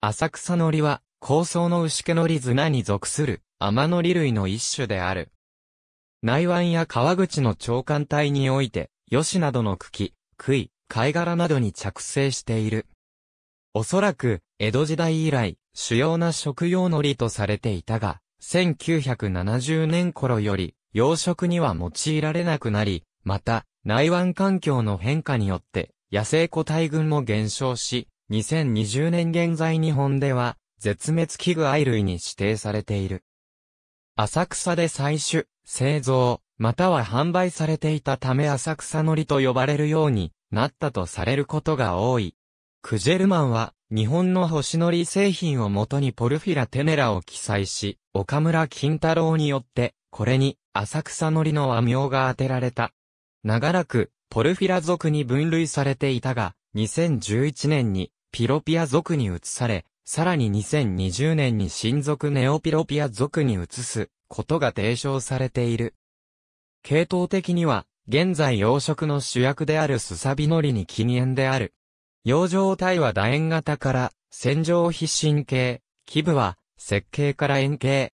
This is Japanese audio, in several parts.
浅草のりは、高層の牛毛のり綱に属する、天のり類の一種である。内湾や川口の長官帯において、ヨシなどの茎、杭、貝殻などに着生している。おそらく、江戸時代以来、主要な食用のりとされていたが、1970年頃より、養殖には用いられなくなり、また、内湾環境の変化によって、野生個体群も減少し、2020年現在日本では、絶滅危惧愛類に指定されている。浅草で採取、製造、または販売されていたため浅草のりと呼ばれるようになったとされることが多い。クジェルマンは、日本の星のり製品をもとにポルフィラ・テネラを記載し、岡村金太郎によって、これに浅草のりの和名が当てられた。長らく、ポルフィラ族に分類されていたが、2011年にピロピア族に移され、さらに2020年に新族ネオピロピア族に移すことが提唱されている。系統的には、現在養殖の主役であるスサビノリに禁煙である。養生体は楕円型から、線状筆進形、基部は、設計から円形。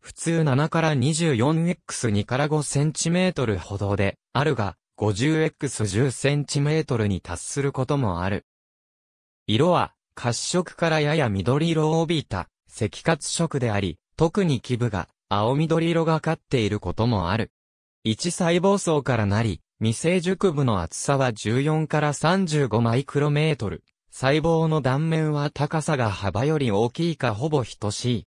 普通7から 24x2 から 5cm ほどで、あるが、50x10cm に達することもある。色は、褐色からやや緑色を帯びた、赤褐色であり、特に基部が、青緑色がかっていることもある。一細胞層からなり、未成熟部の厚さは14から35マイクロメートル。細胞の断面は高さが幅より大きいかほぼ等しい。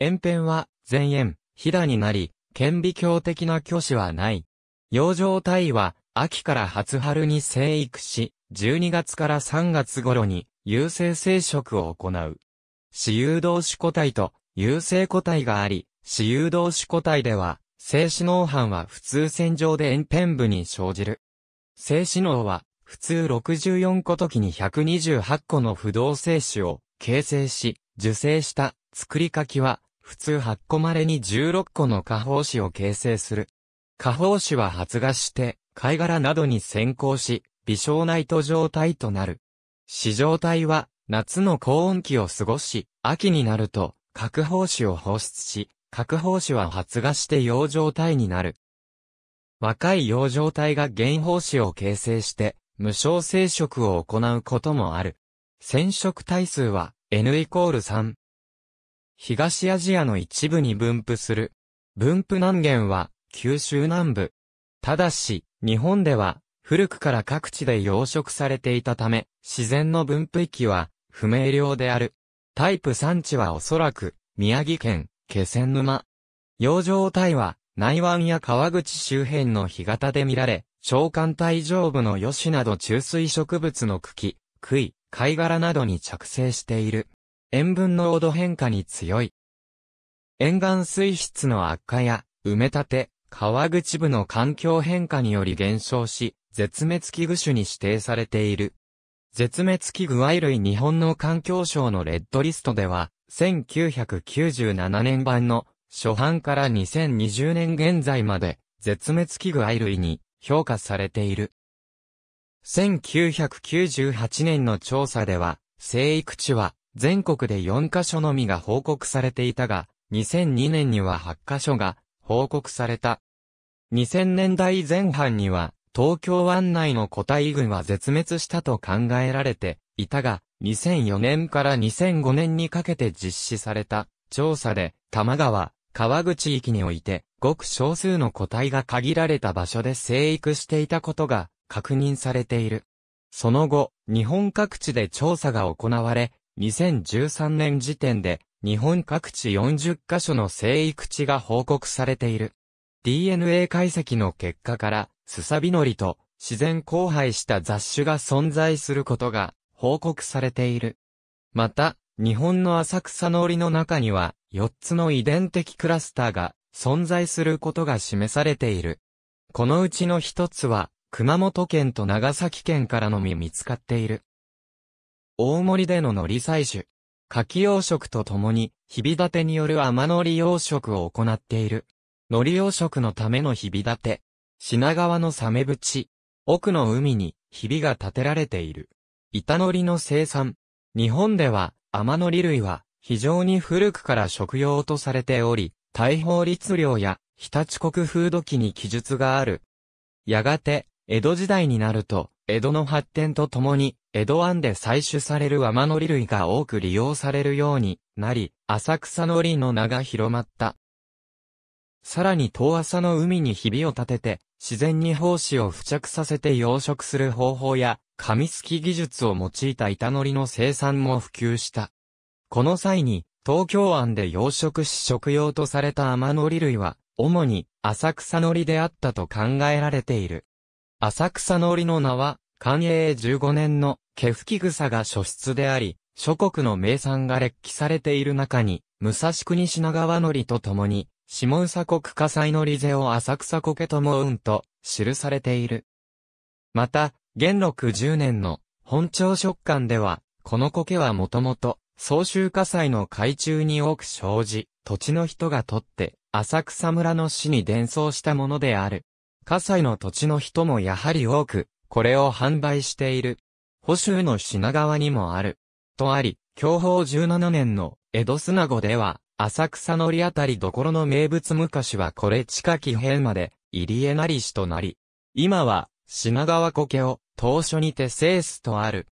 円片は前円、ひだになり、顕微鏡的な虚子はない。養生体は秋から初春に生育し、12月から3月頃に、有性生殖を行う。死有同種個体と、有性個体があり、死有同種個体では、性子脳斑は普通線上で円辺部に生じる。性子脳は、普通64個時に128個の不動性子を形成し、受精した作りかきは、普通8個まれに16個の下方子を形成する。下方子は発芽して、貝殻などに先行し、微小ナイト状態となる。死状態は、夏の高温期を過ごし、秋になると、核胞子を放出し、核胞子は発芽して陽状態になる。若い陽状体が原胞子を形成して、無償生殖を行うこともある。染色体数は N イコール3。東アジアの一部に分布する。分布南限は九州南部。ただし、日本では古くから各地で養殖されていたため、自然の分布域は不明瞭である。タイプ産地はおそらく、宮城県、気仙沼。洋上体は、内湾や川口周辺の干潟で見られ、長官体上部のヨシなど中水植物の茎、杭、貝殻などに着生している。塩分濃度変化に強い。沿岸水質の悪化や、埋め立て、川口部の環境変化により減少し、絶滅危惧種に指定されている。絶滅危惧愛類日本の環境省のレッドリストでは、1997年版の初版から2020年現在まで絶滅危惧愛類に評価されている。1998年の調査では、生育地は全国で4カ所のみが報告されていたが、2002年には8カ所が報告された。2000年代前半には東京湾内の個体群は絶滅したと考えられていたが、2004年から2005年にかけて実施された調査で、多摩川、川口域において、ごく少数の個体が限られた場所で生育していたことが確認されている。その後、日本各地で調査が行われ、2013年時点で、日本各地40カ所の生育地が報告されている。DNA 解析の結果から、スサビノリと自然交配した雑種が存在することが報告されている。また、日本の浅草の檻の中には4つの遺伝的クラスターが存在することが示されている。このうちの一つは熊本県と長崎県からのみ見つかっている。大森での海苔採取。柿養殖とともに、ひび立てによる甘海苔養殖を行っている。海苔養殖のためのひび立て、品川のサメ淵、奥の海に、ひびが建てられている。板のりの生産。日本では、天のり類は、非常に古くから食用とされており、大宝律令や、日立国風土記に記述がある。やがて、江戸時代になると、江戸の発展とともに、江戸湾で採取される天のり類が多く利用されるようになり、浅草のりの名が広まった。さらに遠浅の海にひびを立てて、自然に胞子を付着させて養殖する方法や、紙すき技術を用いた板のりの生産も普及した。この際に、東京湾で養殖し食用とされた甘のり類は、主に浅草のりであったと考えられている。浅草のりの名は、寛永15年の毛吹草が初出であり、諸国の名産が列記されている中に、武蔵国品川のりと共に、下佐国火災のリゼを浅草苔ともうんと記されている。また、元禄10年の本庁食館では、この苔はもともと、総州火災の海中に多く生じ、土地の人が取って、浅草村の市に伝送したものである。火災の土地の人もやはり多く、これを販売している。保修の品川にもある。とあり、享保17年の江戸砂子では、浅草海りあたりどころの名物昔はこれ近き辺まで、入江なりしとなり、今は、品川苔を、当初にてセースとある。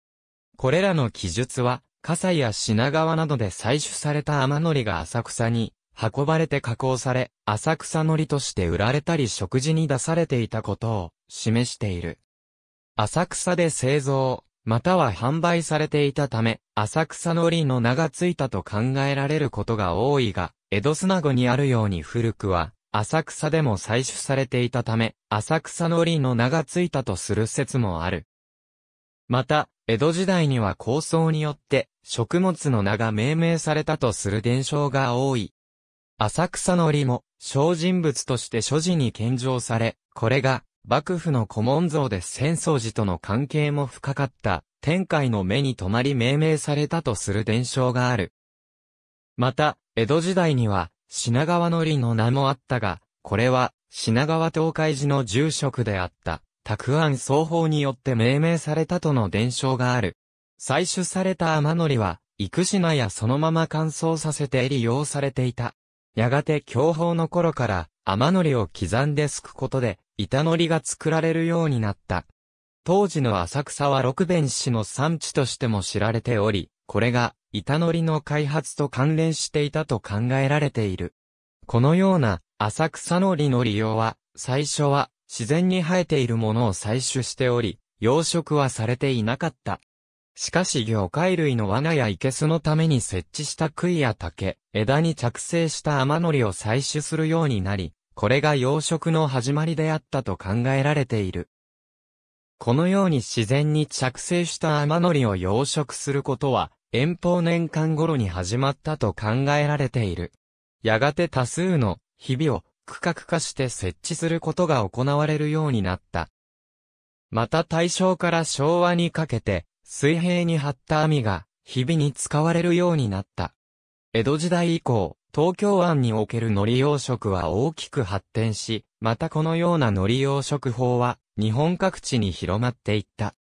これらの記述は、笠や品川などで採取された雨海りが浅草に、運ばれて加工され、浅草海りとして売られたり食事に出されていたことを、示している。浅草で製造、または販売されていたため、浅草のりの名がついたと考えられることが多いが、江戸砂子にあるように古くは、浅草でも採取されていたため、浅草のりの名がついたとする説もある。また、江戸時代には構想によって、食物の名が命名されたとする伝承が多い。浅草のりも、小人物として所持に献上され、これが、幕府の古文像で戦争時との関係も深かった、天界の目に留まり命名されたとする伝承がある。また、江戸時代には、品川のりの名もあったが、これは、品川東海寺の住職であった、拓安双方によって命名されたとの伝承がある。採取された天のりは、幾品やそのまま乾燥させて利用されていた。やがて享保の頃から、天のりを刻んですくことで、板のりが作られるようになった。当時の浅草は六弁市の産地としても知られており、これが板のりの開発と関連していたと考えられている。このような浅草のりの利用は、最初は自然に生えているものを採取しており、養殖はされていなかった。しかし魚介類の罠や生けすのために設置した杭や竹、枝に着生した雨のりを採取するようになり、これが養殖の始まりであったと考えられている。このように自然に着生した雨のりを養殖することは、遠方年間頃に始まったと考えられている。やがて多数の、日々を、区画化して設置することが行われるようになった。また大正から昭和にかけて、水平に張った網が、日々に使われるようになった。江戸時代以降、東京湾における海苔養殖は大きく発展し、またこのような海苔養殖法は日本各地に広まっていった。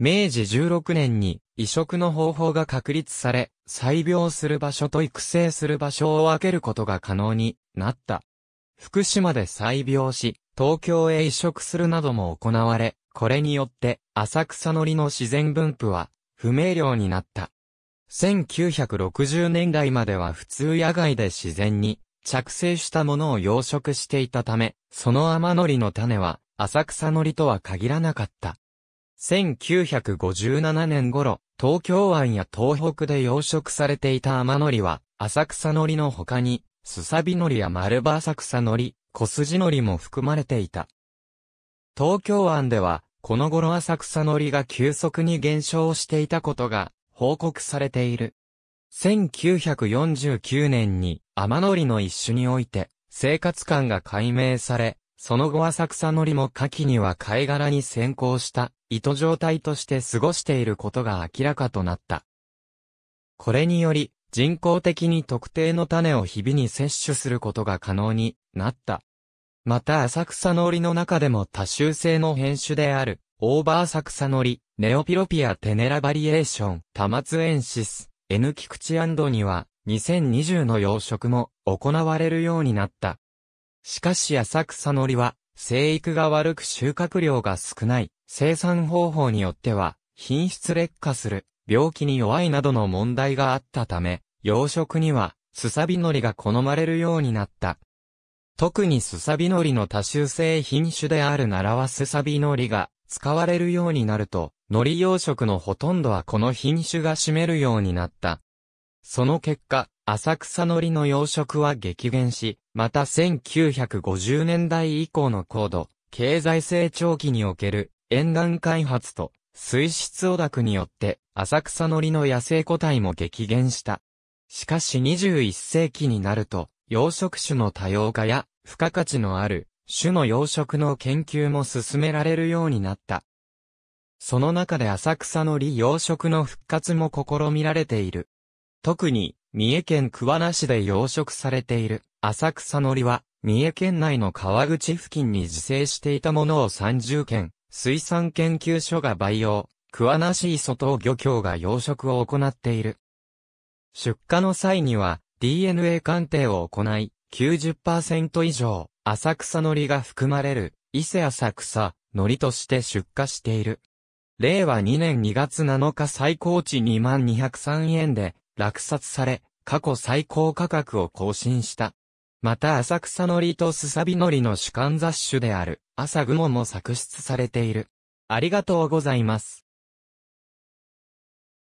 明治16年に移植の方法が確立され、採病する場所と育成する場所を分けることが可能になった。福島で採病し、東京へ移植するなども行われ、これによって浅草海苔の自然分布は不明瞭になった。1960年代までは普通野外で自然に着生したものを養殖していたため、その甘海苔の種は浅草海苔とは限らなかった。1957年頃、東京湾や東北で養殖されていた甘海苔は、浅草海苔の他に、すさび海苔や丸葉浅草海苔、小筋海苔も含まれていた。東京湾では、この頃浅草海苔が急速に減少していたことが報告されている。1949年に天海苔の一種において生活感が解明され、その後浅草海苔も夏季には貝殻に先行した糸状態として過ごしていることが明らかとなった。これにより人工的に特定の種を日々に摂取することが可能になった。また浅草の檻の中でも多種性の変種であるオーバーサクサノリ、ネオピロピアテネラバリエーション、タマツエンシス、エヌキクチアンドには、2020の養殖も行われるようになった。しかしサクサノリは、生育が悪く収穫量が少ない、生産方法によっては、品質劣化する、病気に弱いなどの問題があったため、養殖には、スサビノリが好まれるようになった。特にスサビノリの多種性品種であるナラスサビノリが、使われるようになると、海苔養殖のほとんどはこの品種が占めるようになった。その結果、浅草海苔の養殖は激減し、また1950年代以降の高度、経済成長期における沿岸開発と水質汚濁によって浅草海苔の野生個体も激減した。しかし21世紀になると、養殖種の多様化や付加価値のある種の養殖の研究も進められるようになった。その中で浅草の利養殖の復活も試みられている。特に、三重県桑名市で養殖されている浅草のりは、三重県内の川口付近に自生していたものを30件、水産研究所が培養、桑名市磯島漁協が養殖を行っている。出荷の際には、DNA 鑑定を行い、90%以上、浅草海苔が含まれる、伊勢浅草、海苔として出荷している。令和2年2月7日最高値2203円で落札され、過去最高価格を更新した。また浅草のりとすさびのりの主観雑種である、朝雲も作出されている。ありがとうございます。